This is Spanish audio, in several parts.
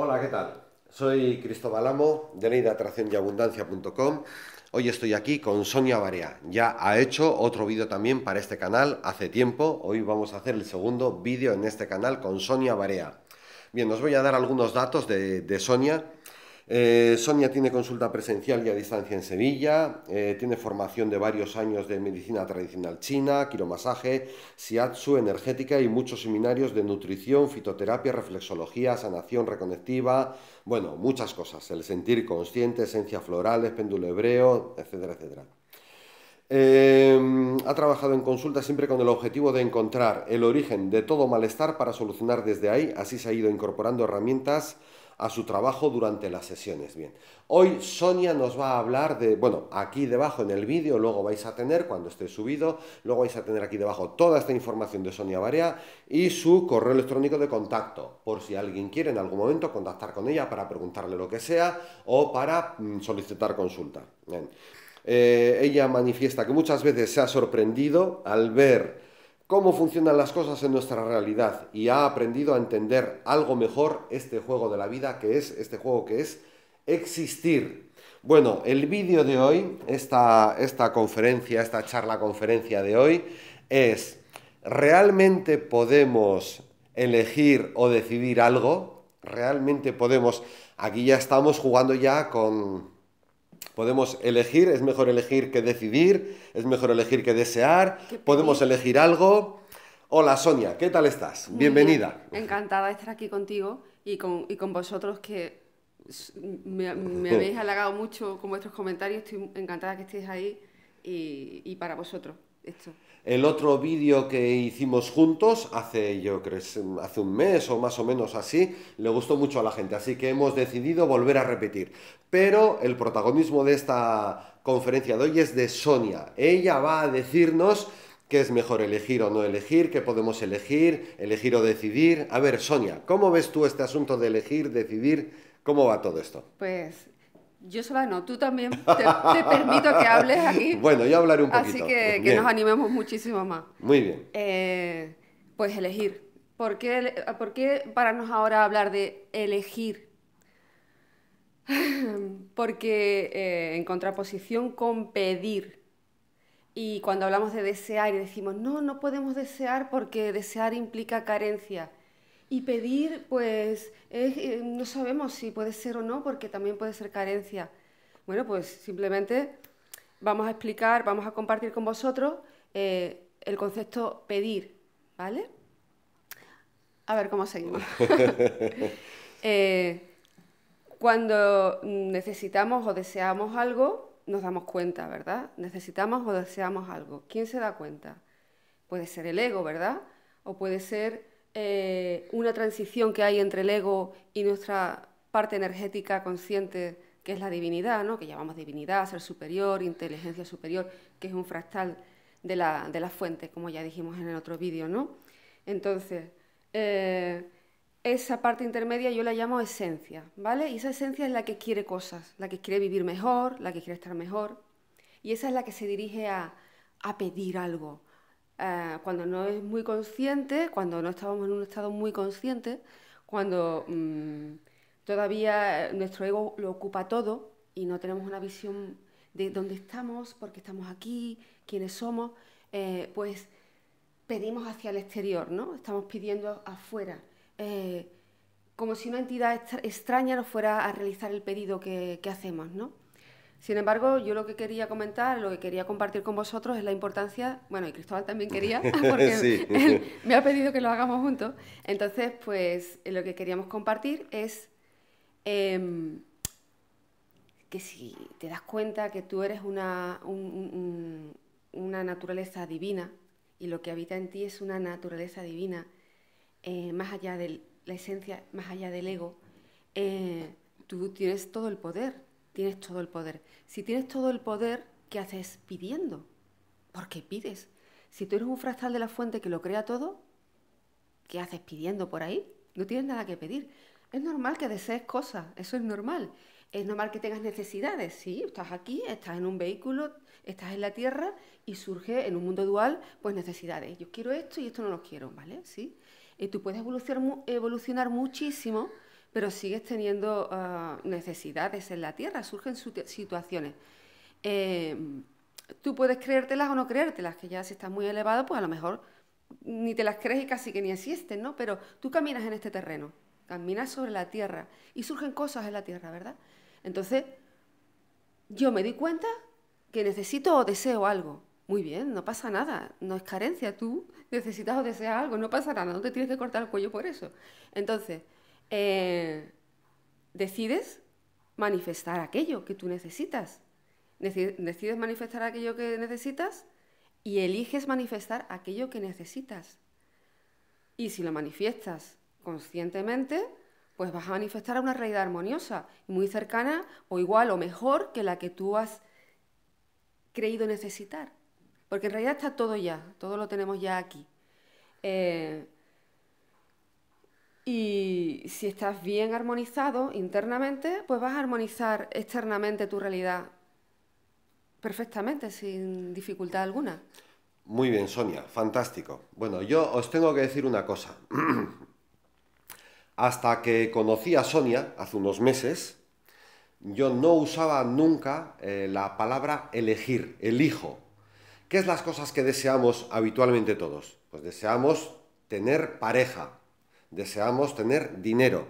Hola, ¿qué tal? Soy Cristóbal Amo de Ley de Atracción y Abundancia.com. Hoy estoy aquí con Sonia Barea. Ya ha hecho otro vídeo también para este canal hace tiempo. Hoy vamos a hacer el segundo vídeo en este canal con Sonia Barea. Bien, os voy a dar algunos datos de, de Sonia eh, Sonia tiene consulta presencial y a distancia en Sevilla, eh, tiene formación de varios años de medicina tradicional china, quiromasaje, siatsu, energética y muchos seminarios de nutrición, fitoterapia, reflexología, sanación reconectiva, bueno, muchas cosas, el sentir consciente, esencia florales, péndulo hebreo, etcétera, etcétera. Eh, ha trabajado en consulta siempre con el objetivo de encontrar el origen de todo malestar para solucionar desde ahí. Así se ha ido incorporando herramientas a su trabajo durante las sesiones. Bien, hoy Sonia nos va a hablar de, bueno, aquí debajo en el vídeo, luego vais a tener, cuando esté subido, luego vais a tener aquí debajo toda esta información de Sonia Barea y su correo electrónico de contacto, por si alguien quiere en algún momento contactar con ella para preguntarle lo que sea o para mm, solicitar consulta. Eh, ella manifiesta que muchas veces se ha sorprendido al ver cómo funcionan las cosas en nuestra realidad y ha aprendido a entender algo mejor este juego de la vida que es este juego que es existir. Bueno, el vídeo de hoy, esta, esta conferencia, esta charla conferencia de hoy es, ¿realmente podemos elegir o decidir algo? ¿Realmente podemos? Aquí ya estamos jugando ya con Podemos elegir, es mejor elegir que decidir, es mejor elegir que desear, podemos elegir algo. Hola Sonia, ¿qué tal estás? Bienvenida. Encantada de estar aquí contigo y con, vosotros que me, habéis halagado mucho con vuestros comentarios, estoy encantada que estéis ahí y para vosotros esto. El otro vídeo que hicimos juntos, hace yo creo, mm, hace un mes o más o menos así, le gustó mucho a la gente, así que hemos decidido volver a repetir. Pero el protagonismo de esta conferencia de hoy es de Sonia. Ella va a decirnos qué es mejor elegir o no elegir, qué podemos elegir, elegir o decidir. A ver, Sonia, ¿cómo ves tú este asunto de elegir, decidir? ¿Cómo va todo esto? Pues yo sola no, tú también. Te, permito que hables aquí. Bueno, yo hablaré un poquito. Así que, nos animemos muchísimo más. Muy bien. Eh, pues elegir. ¿Por qué, ¿Por qué pararnos ahora hablar de elegir? Porque eh, en contraposición con pedir. Y cuando hablamos de desear y decimos, no, no podemos desear porque desear implica carencia. Y pedir, pues, eh, no sabemos si puede ser o no, porque también puede ser carencia. Bueno, pues simplemente vamos a explicar, vamos a compartir con vosotros eh, el concepto pedir, ¿vale? A ver cómo seguimos. Eh, cuando necesitamos o deseamos algo, nos damos cuenta, ¿verdad? Necesitamos o deseamos algo. ¿Quién se da cuenta? Puede ser el ego, ¿verdad? O puede ser eh, una transición que hay entre el ego y nuestra parte energética consciente, que es la divinidad, ¿no? que llamamos divinidad, ser superior, inteligencia superior, que es un fractal de la, de fuente, como ya dijimos en el otro vídeo. ¿no? Entonces, eh, esa parte intermedia yo la llamo esencia, ¿vale? Y esa esencia es la que quiere cosas, la que quiere vivir mejor, la que quiere estar mejor. Y esa es la que se dirige a pedir algo, eh, cuando no es muy consciente, cuando no estábamos en un estado muy consciente, cuando mm, todavía eh, nuestro ego lo ocupa todo y no tenemos una visión de dónde estamos, por qué estamos aquí, quiénes somos, eh, pues pedimos hacia el exterior, ¿no? Estamos pidiendo afuera. como si una entidad extraña nos fuera a realizar el pedido que hacemos, ¿no? Sin embargo, yo lo que quería comentar, lo que quería compartir con vosotros es la importancia, bueno, y Cristóbal también quería, porque él me ha pedido que lo hagamos juntos. Entonces, pues lo que queríamos compartir es em, que si te das cuenta que tú eres una, una naturaleza divina y lo que habita en ti es una naturaleza divina, eh, más allá de la esencia, más allá del ego, eh, tú tienes todo el poder tienes todo el poder. Si tienes todo el poder, ¿qué haces pidiendo? ¿Por qué pides? Si tú eres un fractal de la fuente que lo crea todo, ¿qué haces pidiendo por ahí? No tienes nada que pedir. Es normal que desees cosas, eso es normal. Es normal que tengas necesidades, sí, estás aquí, estás en un vehículo, estás en la tierra y surge en un mundo dual, pues necesidades. Yo quiero esto y esto no lo quiero, ¿vale? Sí. Y eh, tú puedes evolucionar, evolucionar muchísimo pero sigues teniendo ah, necesidades en la tierra, surgen situaciones. Em, tú puedes creértelas o no creértelas, que ya si estás muy elevado, pues a lo mejor ni te las crees y casi que ni existen, ¿no? Pero tú caminas en este terreno, caminas sobre la tierra y surgen cosas en la tierra, ¿verdad? Entonces, yo me di cuenta que necesito o deseo algo. Muy bien, no pasa nada, no es carencia, tú necesitas o deseas algo, no pasa nada, no te tienes que cortar el cuello por eso. Entonces, eh, decides manifestar aquello que tú necesitas. Decides manifestar aquello que necesitas y eliges manifestar aquello que necesitas. Y si lo manifiestas conscientemente, pues vas a manifestar una realidad armoniosa y muy cercana o igual o mejor que la que tú has creído necesitar. Porque en realidad está todo ya, todo lo tenemos ya aquí. Eh, si estás bien armonizado internamente, pues vas a armonizar externamente tu realidad perfectamente, sin dificultad alguna. Muy bien, Sonia, fantástico. Bueno, yo os tengo que decir una cosa. Hasta que conocí a Sonia hace unos meses, yo no usaba nunca eh, la palabra elegir, elijo. ¿Qué es las cosas que deseamos habitualmente todos? Pues deseamos tener pareja, deseamos tener dinero,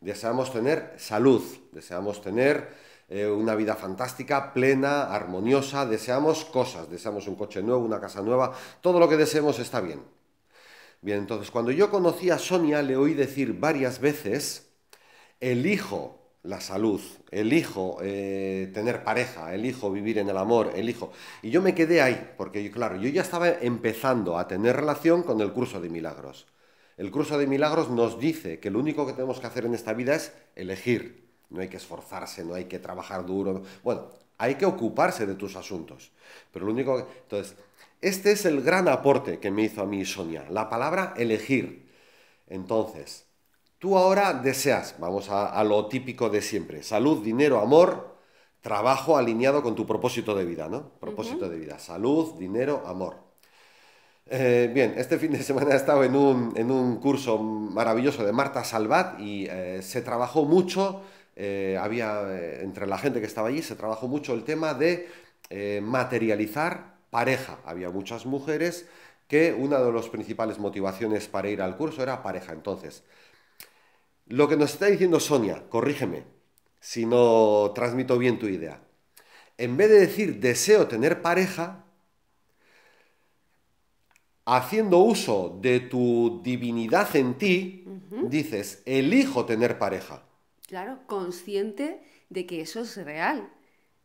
deseamos tener salud, deseamos tener eh, una vida fantástica, plena, armoniosa, deseamos cosas, deseamos un coche nuevo, una casa nueva, todo lo que deseemos está bien. Bien, entonces cuando yo conocí a Sonia le oí decir varias veces, elijo la salud, elijo eh, tener pareja, elijo vivir en el amor, elijo. Y yo me quedé ahí, porque claro, yo ya estaba empezando a tener relación con el curso de milagros. El curso de milagros nos dice que lo único que tenemos que hacer en esta vida es elegir. No hay que esforzarse, no hay que trabajar duro. Bueno, hay que ocuparse de tus asuntos. Pero lo único Entonces, este es el gran aporte que me hizo a mí Sonia, la palabra elegir. Entonces, tú ahora deseas, vamos a, lo típico de siempre, salud, dinero, amor, trabajo alineado con tu propósito de vida, ¿no? Propósito de vida, salud, dinero, amor. Eh, bien, este fin de semana he estado en un, curso maravilloso de Marta Salvat y eh, se trabajó mucho, eh, había entre la gente que estaba allí, se trabajó mucho el tema de materializar pareja. Había muchas mujeres que una de las principales motivaciones para ir al curso era pareja. Entonces, lo que nos está diciendo Sonia, corrígeme si no transmito bien tu idea. En vez de decir deseo tener pareja, haciendo uso de tu divinidad en ti, dices, elijo tener pareja. Claro, consciente de que eso es real,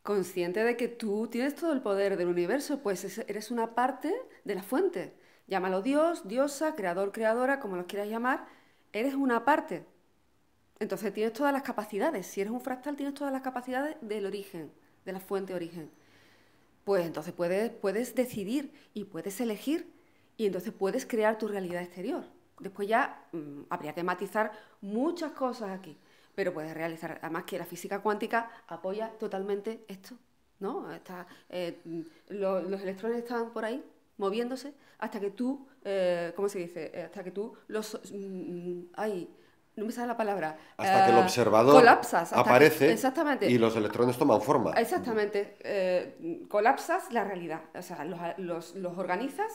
consciente de que tú tienes todo el poder del universo, pues eres una parte de la fuente. Llámalo Dios, diosa, creador, creadora, como los quieras llamar, eres una parte. Entonces tienes todas las capacidades. Si eres un fractal, tienes todas las capacidades del origen, de la fuente origen. Pues entonces puedes, puedes decidir y puedes elegir y entonces puedes crear tu realidad exterior. Después ya mm, habría que matizar muchas cosas aquí, pero puedes realizar, además que la física cuántica apoya totalmente esto, ¿no? Eh, mm, los electrones están por ahí moviéndose hasta que tú, eh, ¿cómo se dice? Eh, hasta que tú los... Mm, ay, no me sale la palabra. Hasta que el ah, observador colapsas, aparece exactamente. y los electrones toman forma. Exactamente. colapsas la realidad. O sea, los, los, los organizas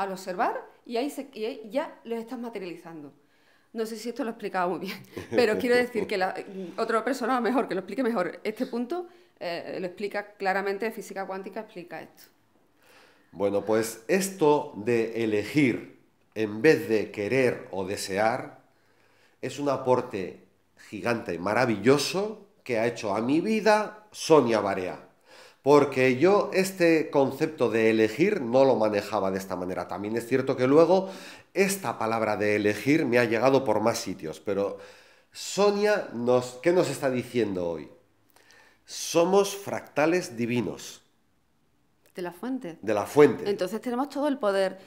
al observar y ahí, se, ya lo estás materializando. No sé si esto lo he explicado muy bien, pero quiero decir que la, mm, otra persona mejor, que lo explique mejor. Este punto eh, lo explica claramente, física cuántica explica esto. Bueno, pues esto de elegir en vez de querer o desear es un aporte gigante y maravilloso que ha hecho a mi vida Sonia Barea porque yo este concepto de elegir no lo manejaba de esta manera. También es cierto que luego esta palabra de elegir me ha llegado por más sitios, pero Sonia, nos, ¿qué nos está diciendo hoy? Somos fractales divinos. De la fuente. De la fuente. Entonces tenemos todo el poder.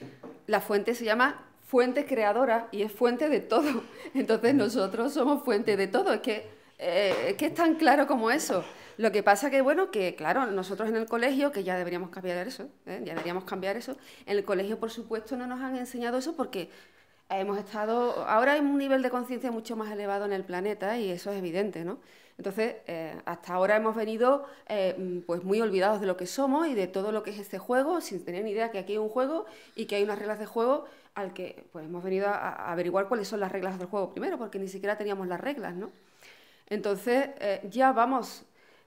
La fuente se llama fuente creadora y es fuente de todo. Entonces nosotros somos fuente de todo. es que eh, es tan claro como eso. Lo que pasa que, bueno, que claro, nosotros en el colegio, que ya deberíamos cambiar eso, ¿eh? ya deberíamos cambiar eso, en el colegio, por supuesto, no nos han enseñado eso porque hemos estado, ahora hay un nivel de conciencia mucho más elevado en el planeta y eso es evidente, ¿no? Entonces, eh, hasta ahora hemos venido eh, pues muy olvidados de lo que somos y de todo lo que es este juego, sin tener ni idea que aquí hay un juego y que hay unas reglas de juego al que pues hemos venido a, averiguar cuáles son las reglas del juego primero, porque ni siquiera teníamos las reglas, ¿no? Entonces, ya vamos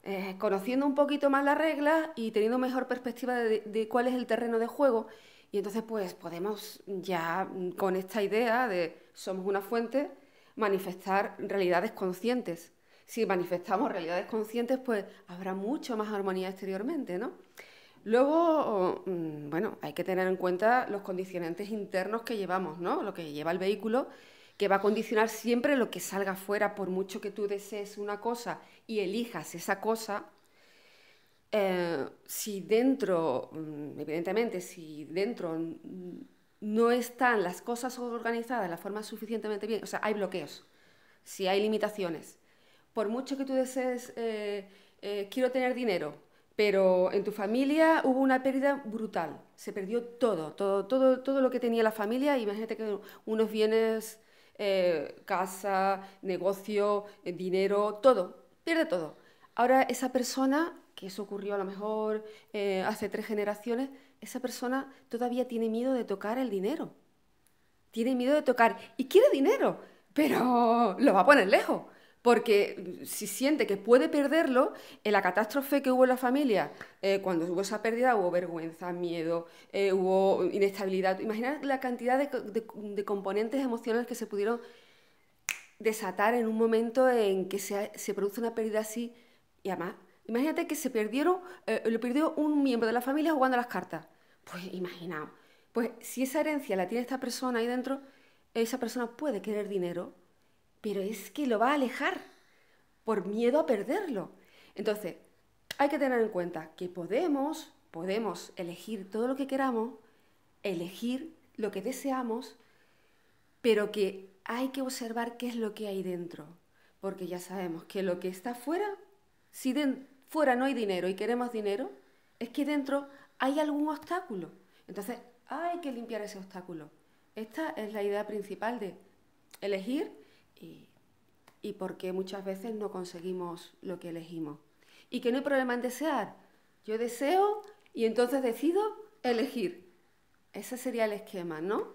eh, conociendo un poquito más las reglas y teniendo mejor perspectiva de, de, cuál es el terreno de juego. Y entonces pues podemos ya mm, con esta idea de somos una fuente manifestar realidades conscientes. Si manifestamos realidades conscientes pues habrá mucho más armonía exteriormente, ¿no? Luego, mm, bueno, hay que tener en cuenta los condicionantes internos que llevamos, ¿no? Lo que lleva el vehículo que va a condicionar siempre lo que salga fuera, por mucho que tú desees una cosa y elijas esa cosa, eh, si dentro, mm, evidentemente, si dentro no están las cosas organizadas de la forma suficientemente bien, o sea, hay bloqueos, si hay limitaciones, por mucho que tú desees, eh, eh, quiero tener dinero, pero en tu familia hubo una pérdida brutal, se perdió todo, todo, todo, todo lo que tenía la familia, imagínate que unos bienes eh, casa, negocio, eh, dinero, todo, pierde todo. Ahora esa persona, que eso ocurrió a lo mejor eh, hace tres generaciones, esa persona todavía tiene miedo de tocar el dinero. Tiene miedo de tocar y quiere dinero, pero lo va a poner lejos porque mm, si siente que puede perderlo, en la catástrofe que hubo en la familia, eh, cuando hubo esa pérdida, hubo vergüenza, miedo, eh, hubo inestabilidad. Imagina la cantidad de, componentes emocionales que se pudieron desatar en un momento en que se, produce una pérdida así. Y además, imagínate que se perdieron, eh, lo perdió un miembro de la familia jugando a las cartas. Pues imaginaos. Pues si esa herencia la tiene esta persona ahí dentro, esa persona puede querer dinero, pero es que lo va a alejar por miedo a perderlo. Entonces, hay que tener en cuenta que podemos, podemos elegir todo lo que queramos, elegir lo que deseamos, pero que hay que observar qué es lo que hay dentro, porque ya sabemos que lo que está fuera, si fuera no hay dinero y queremos dinero, es que dentro hay algún obstáculo. Entonces, hay que limpiar ese obstáculo. Esta es la idea principal de elegir y, y porque muchas veces no conseguimos lo que elegimos. Y que no hay problema en desear. Yo deseo y entonces decido elegir. Ese sería el esquema, ¿no?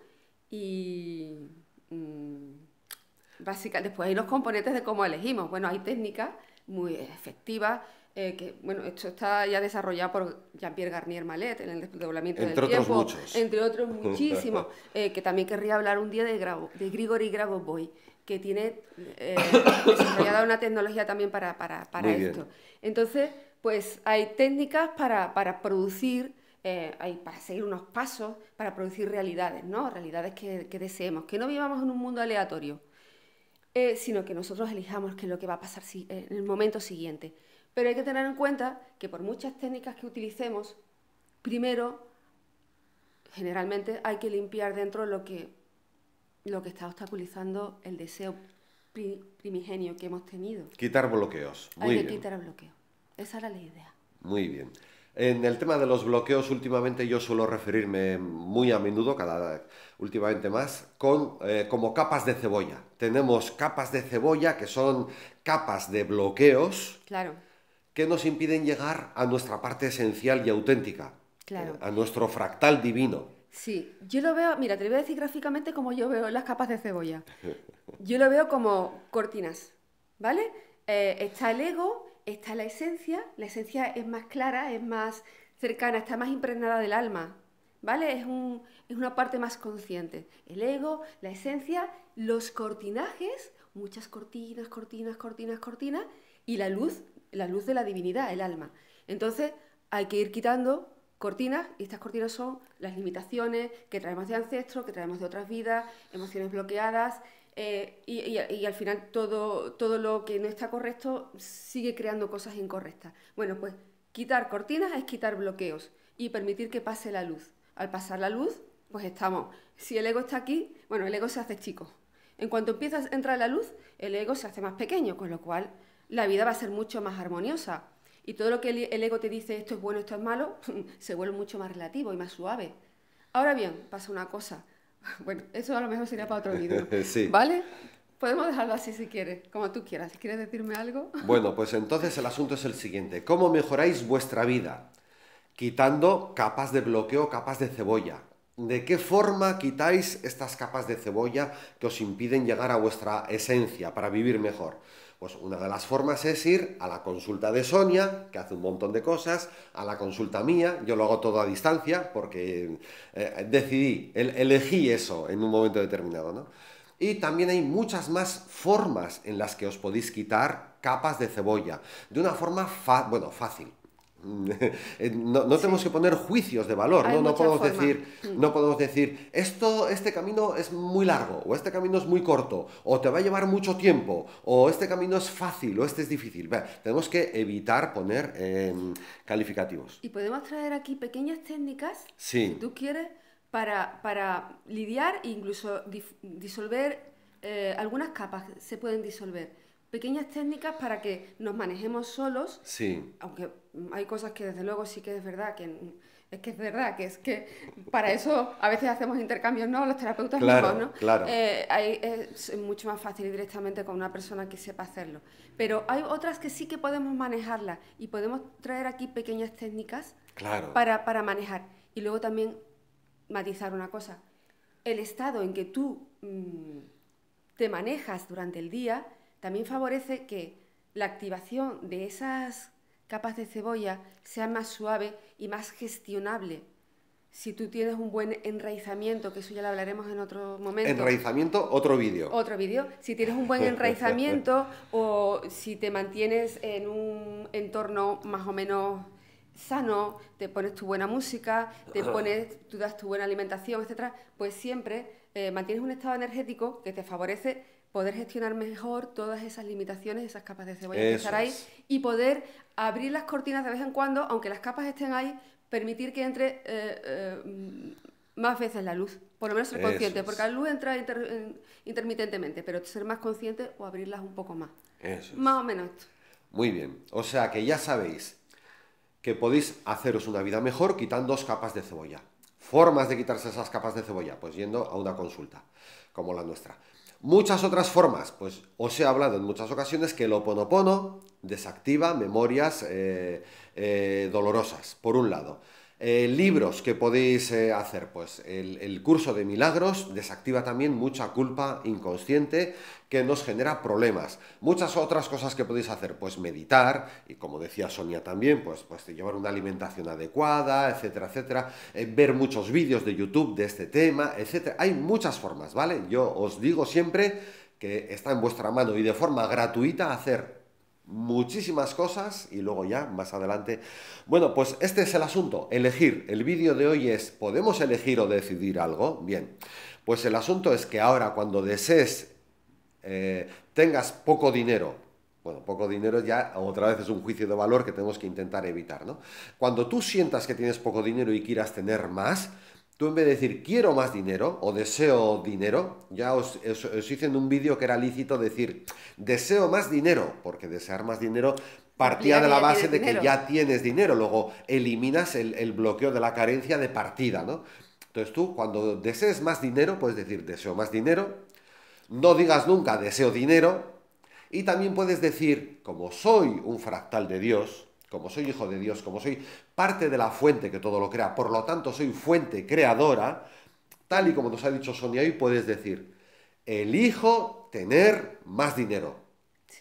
Y mmm, después hay los componentes de cómo elegimos. Bueno, hay técnicas muy efectivas. Eh, que, bueno, esto está ya desarrollado por Jean-Pierre Garnier Malet en el desdoblamiento entre del otros tiempo, entre otros muchísimos, eh, que también querría hablar un día de, Grabo, de Grigori Grabovoi, que tiene eh, desarrollada una tecnología también para, esto. Entonces, pues hay técnicas para, producir, eh, para seguir unos pasos, para producir realidades, ¿no? Realidades que, deseemos, que no vivamos en un mundo aleatorio, eh, sino que nosotros elijamos qué es lo que va a pasar en el momento siguiente. Pero hay que tener en cuenta que por muchas técnicas que utilicemos, primero, generalmente hay que limpiar dentro lo que lo que está obstaculizando el deseo primigenio que hemos tenido. Quitar bloqueos. Muy Hay que quitar bloqueos. Esa era la idea. Muy bien. En el tema de los bloqueos, últimamente yo suelo referirme muy a menudo, cada últimamente más, con, eh, como capas de cebolla. Tenemos capas de cebolla que son capas de bloqueos claro. que nos impiden llegar a nuestra parte esencial y auténtica, claro. Eh, a nuestro fractal divino. Sí, yo lo veo, mira, te lo voy a decir gráficamente como yo veo las capas de cebolla. Yo lo veo como cortinas, ¿vale? Eh, está el ego, está la esencia, la esencia es más clara, es más cercana, está más impregnada del alma, ¿vale? Es, es una parte más consciente. El ego, la esencia, los cortinajes, muchas cortinas, cortinas, cortinas, cortinas, y la luz, la luz de la divinidad, el alma. Entonces hay que ir quitando cortinas y estas cortinas son las limitaciones que traemos de ancestros, que traemos de otras vidas, emociones bloqueadas eh, y, al final todo, todo lo que no está correcto sigue creando cosas incorrectas. Bueno, pues quitar cortinas es quitar bloqueos y permitir que pase la luz. Al pasar la luz, pues estamos. Si el ego está aquí, bueno, el ego se hace chico. En cuanto empieza a entrar la luz, el ego se hace más pequeño, con lo cual la vida va a ser mucho más armoniosa, y todo lo que el ego te dice, esto es bueno, esto es malo, se vuelve mucho más relativo y más suave. Ahora bien, pasa una cosa. Bueno, eso a lo mejor sería para otro vídeo. ¿Vale? Podemos dejarlo así si quieres, como tú quieras. Si quieres decirme algo. bueno, pues entonces el asunto es el siguiente. ¿Cómo mejoráis vuestra vida? Quitando capas de bloqueo, capas de cebolla. ¿De qué forma quitáis estas capas de cebolla que os impiden llegar a vuestra esencia para vivir mejor? Pues una de las formas es ir a la consulta de Sonia, que hace un montón de cosas, a la consulta mía, yo lo hago todo a distancia porque eh, decidí, elegí eso en un momento determinado, ¿no? Y también hay muchas más formas en las que os podéis quitar capas de cebolla, de una forma, bueno, fácil, Eh, no, no tenemos que poner juicios de valor, ¿no? No podemos, decir, mm. no podemos decir, esto, este camino es muy largo, o este camino es muy corto, o te va a llevar mucho tiempo, o este camino es fácil, o este es difícil. tenemos que evitar poner em, calificativos. Y podemos traer aquí pequeñas técnicas, sí. si tú quieres, para, para lidiar e incluso disolver eh, algunas capas, se pueden disolver. Pequeñas técnicas para que nos manejemos solos, sí. aunque hay cosas que desde luego sí que es verdad que es que es verdad que es que para eso a veces hacemos intercambios no los terapeutas claro, no claro eh, es mucho más fácil directamente con una persona que sepa hacerlo pero hay otras que sí que podemos manejarlas y podemos traer aquí pequeñas técnicas para, manejar y luego también matizar una cosa el estado en que tú mm, te manejas durante el día también favorece que la activación de esas capas de cebolla sea más suave y más gestionable. Si tú tienes un buen enraizamiento, que eso ya lo hablaremos en otro momento. Enraizamiento, otro vídeo. Otro vídeo. Si tienes un buen enraizamiento o si te mantienes en un entorno más o menos sano, te pones tu buena música, te pones, tú das tu buena alimentación, etcétera, pues siempre eh, mantienes un estado energético que te favorece poder gestionar mejor todas esas limitaciones, esas capas de cebolla que estar ahí y poder abrir las cortinas de vez en cuando, aunque las capas estén ahí, permitir que entre eh, eh, más veces la luz, por lo menos ser consciente, porque la luz entra intermitentemente, pero ser más consciente o abrirlas un poco más. más o menos esto. Muy bien, o sea que ya sabéis que podéis haceros una vida mejor quitando dos capas de cebolla. Formas de quitarse esas capas de cebolla, pues yendo a una consulta como la nuestra. Muchas otras formas, pues os he hablado en muchas ocasiones que el oponopono desactiva memorias eh, eh, dolorosas, por un lado. Eh, libros que podéis eh, hacer, pues el, curso de milagros desactiva también mucha culpa inconsciente que nos genera problemas. Muchas otras cosas que podéis hacer, pues meditar, y como decía Sonia también, pues, pues llevar una alimentación adecuada, etcétera, etcétera, eh, ver muchos vídeos de YouTube de este tema, etcétera. Hay muchas formas, ¿vale? Yo os digo siempre que está en vuestra mano y de forma gratuita hacer muchísimas cosas y luego ya más adelante. Bueno, pues este es el asunto, elegir. El vídeo de hoy es, ¿podemos elegir o decidir algo? Bien, pues el asunto es que ahora cuando desees, eh, tengas poco dinero, bueno, poco dinero ya otra vez es un juicio de valor que tenemos que intentar evitar, ¿no? Cuando tú sientas que tienes poco dinero y quieras tener más, Tú en vez de decir quiero más dinero o deseo dinero, ya os, hice en un vídeo que era lícito decir deseo más dinero, porque desear más dinero partía de la base de que ya tienes dinero, luego eliminas el, el bloqueo de la carencia de partida, ¿no? Entonces tú cuando desees más dinero, puedes decir deseo más dinero, no digas nunca deseo dinero, y también puedes decir, como soy un fractal de Dios, como soy hijo de Dios, como soy parte de la fuente que todo lo crea, por lo tanto soy fuente creadora, tal y como nos ha dicho Sonia hoy, puedes decir, elijo tener más dinero,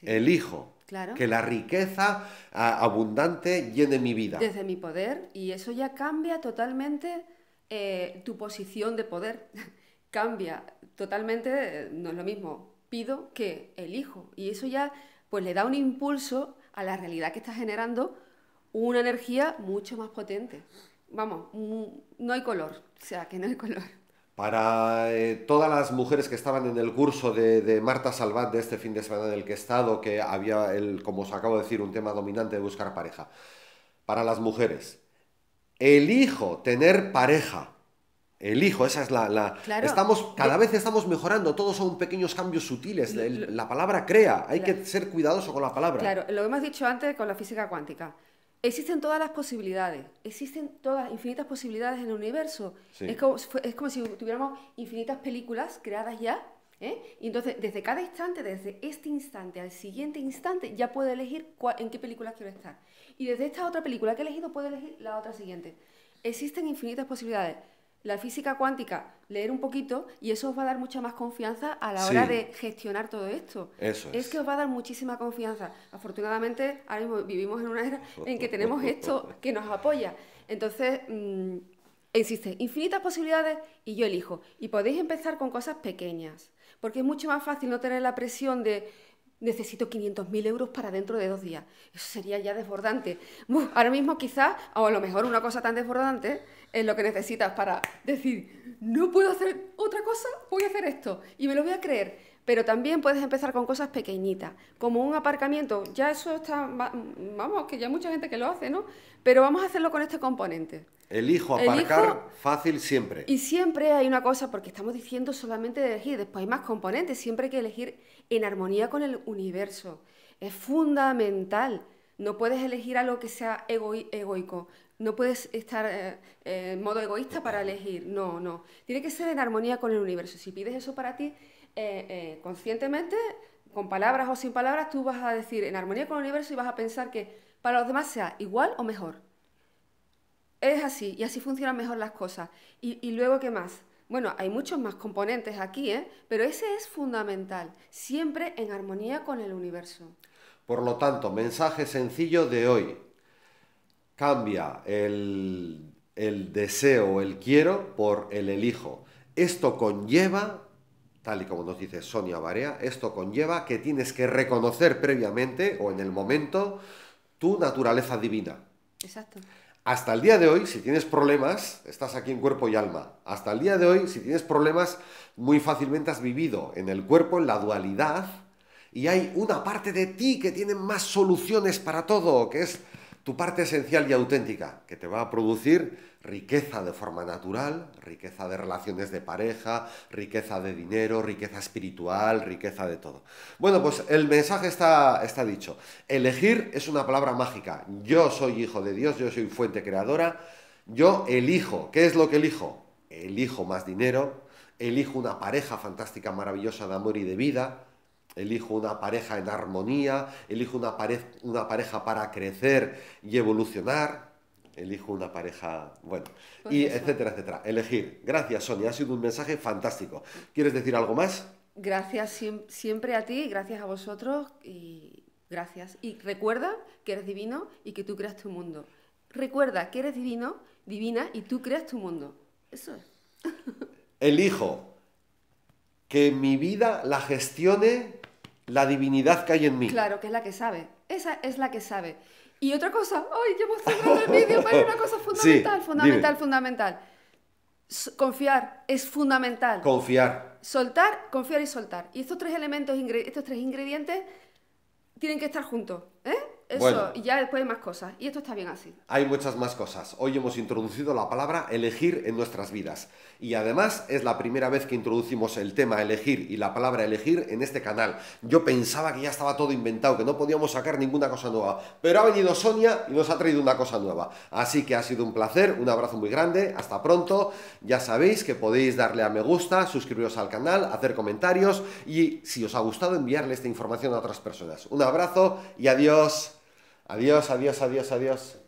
elijo que la riqueza abundante llene mi vida. Desde mi poder, y eso ya cambia totalmente eh, tu posición de poder, cambia totalmente, eh, no es lo mismo, pido que elijo, y eso ya pues le da un impulso a la realidad que está generando una energía mucho más potente. Vamos, no hay color, o sea, que no hay color. Para eh, todas las mujeres que estaban en el curso de, Marta Salvat de este fin de semana en el que he estado, que había, el, como os acabo de decir, un tema dominante de buscar pareja. Para las mujeres, elijo tener pareja elijo, esa es la... estamos, cada vez estamos mejorando, todos son pequeños cambios sutiles, la palabra crea, hay que ser cuidadoso con la palabra. Claro, lo hemos dicho antes con la física cuántica. Existen todas las posibilidades, existen todas infinitas posibilidades en el universo. Es, como, es como si tuviéramos infinitas películas creadas ya, ¿eh? y entonces desde cada instante, desde este instante al siguiente instante, ya puedo elegir en qué película quiero estar. Y desde esta otra película que he elegido, puedo elegir la otra siguiente. Existen infinitas posibilidades la física cuántica, leer un poquito y eso os va a dar mucha más confianza a la hora de gestionar todo esto. Eso es. que os va a dar muchísima confianza. Afortunadamente, ahora vivimos en una era en que tenemos esto que nos apoya. Entonces, mm, existen infinitas posibilidades y yo elijo. Y podéis empezar con cosas pequeñas, porque es mucho más fácil no tener la presión de necesito 500.000 euros para dentro de dos días. Eso sería ya desbordante. ahora mismo quizás, o a lo mejor una cosa tan desbordante, es lo que necesitas para decir, no puedo hacer otra cosa, voy a hacer esto. Y me lo voy a creer. Pero también puedes empezar con cosas pequeñitas, como un aparcamiento. Ya eso está, vamos, que ya hay mucha gente que lo hace, ¿no? Pero vamos a hacerlo con este componente. Elijo aparcar fácil siempre. Y siempre hay una cosa, porque estamos diciendo solamente de elegir, después hay más componentes, siempre hay que elegir en armonía con el universo. Es fundamental. No puedes elegir algo que sea egoico. No puedes estar eh, eh, en modo egoísta para elegir. No, no. Tiene que ser en armonía con el universo. Si pides eso para ti, eh, eh, conscientemente, con palabras o sin palabras, tú vas a decir en armonía con el universo y vas a pensar que para los demás sea igual o mejor. Es así, y así funcionan mejor las cosas. Y, luego, ¿qué más? Bueno, hay muchos más componentes aquí, ¿eh? pero ese es fundamental, siempre en armonía con el universo. Por lo tanto, mensaje sencillo de hoy. Cambia el, el deseo, el quiero, por el elijo. Esto conlleva tal y como nos dice Sonia Barea, esto conlleva que tienes que reconocer previamente o en el momento tu naturaleza divina. Exacto. Hasta el día de hoy, si tienes problemas, estás aquí en cuerpo y alma. Hasta el día de hoy, si tienes problemas, muy fácilmente has vivido en el cuerpo, en la dualidad, y hay una parte de ti que tiene más soluciones para todo, que es tu parte esencial y auténtica, que te va a producir riqueza de forma natural, riqueza de relaciones de pareja, riqueza de dinero, riqueza espiritual, riqueza de todo. Bueno, pues el mensaje está, dicho. Elegir es una palabra mágica. Yo soy hijo de Dios, yo soy fuente creadora, yo elijo. ¿Qué es lo que elijo? Elijo más dinero, elijo una pareja fantástica, maravillosa de amor y de vida, elijo una pareja en armonía, elijo una, una pareja para crecer y evolucionar, elijo una pareja, bueno, pues y etcétera, etcétera. Elegir. Gracias, Sonia, ha sido un mensaje fantástico. ¿Quieres decir algo más? Gracias siempre a ti, gracias a vosotros y gracias. Y recuerda que eres divino y que tú creas tu mundo. Recuerda que eres divino, divina y tú creas tu mundo. Eso es. Elijo que mi vida la gestione la divinidad que hay en mí. Claro, que es la que sabe. Esa es la que sabe. Y otra cosa, ay, ya hemos cerrado el vídeo, pero una cosa fundamental, fundamental, fundamental. Confiar es fundamental. Confiar. Soltar, confiar y soltar. Y estos tres elementos, estos tres ingredientes, tienen que estar juntos. ¿eh? Eso, y ya después hay más cosas. Y esto está bien así. Hay muchas más cosas. Hoy hemos introducido la palabra elegir en nuestras vidas. Y además es la primera vez que introducimos el tema elegir y la palabra elegir en este canal. Yo pensaba que ya estaba todo inventado, que no podíamos sacar ninguna cosa nueva. Pero ha venido Sonia y nos ha traído una cosa nueva. Así que ha sido un placer, un abrazo muy grande, hasta pronto. Ya sabéis que podéis darle a me gusta, suscribiros al canal, hacer comentarios y si os ha gustado enviarle esta información a otras personas. Un abrazo y adiós. Adiós, adiós, adiós, adiós.